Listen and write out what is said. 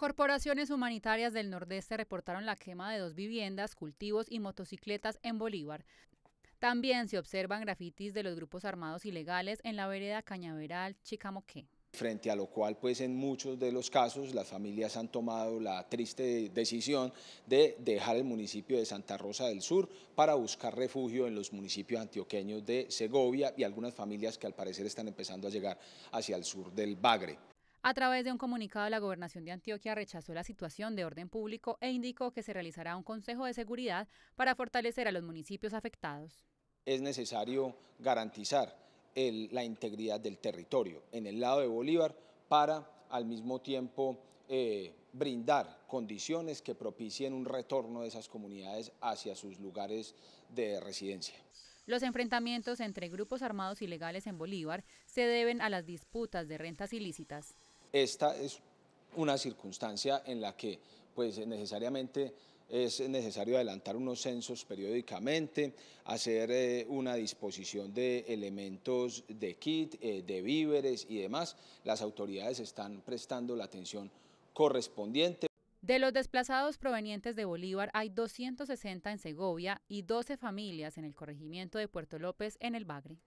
Corporaciones humanitarias del Nordeste reportaron la quema de dos viviendas, cultivos y motocicletas en Bolívar. También se observan grafitis de los grupos armados ilegales en la vereda Cañaveral, Chicamoque. Frente a lo cual, pues en muchos de los casos, las familias han tomado la triste decisión de dejar el municipio de Santa Rosa del Sur para buscar refugio en los municipios antioqueños de Segovia y algunas familias que al parecer están empezando a llegar hacia el sur del Bagre. A través de un comunicado, la gobernación de Antioquia rechazó la situación de orden público e indicó que se realizará un consejo de seguridad para fortalecer a los municipios afectados. Es necesario garantizar la integridad del territorio en el lado de Bolívar para al mismo tiempo eh, brindar condiciones que propicien un retorno de esas comunidades hacia sus lugares de residencia. Los enfrentamientos entre grupos armados ilegales en Bolívar se deben a las disputas de rentas ilícitas. Esta es una circunstancia en la que pues necesariamente es necesario adelantar unos censos periódicamente, hacer eh, una disposición de elementos de kit, eh, de víveres y demás. Las autoridades están prestando la atención correspondiente. De los desplazados provenientes de Bolívar hay 260 en Segovia y 12 familias en el corregimiento de Puerto López en el Bagre.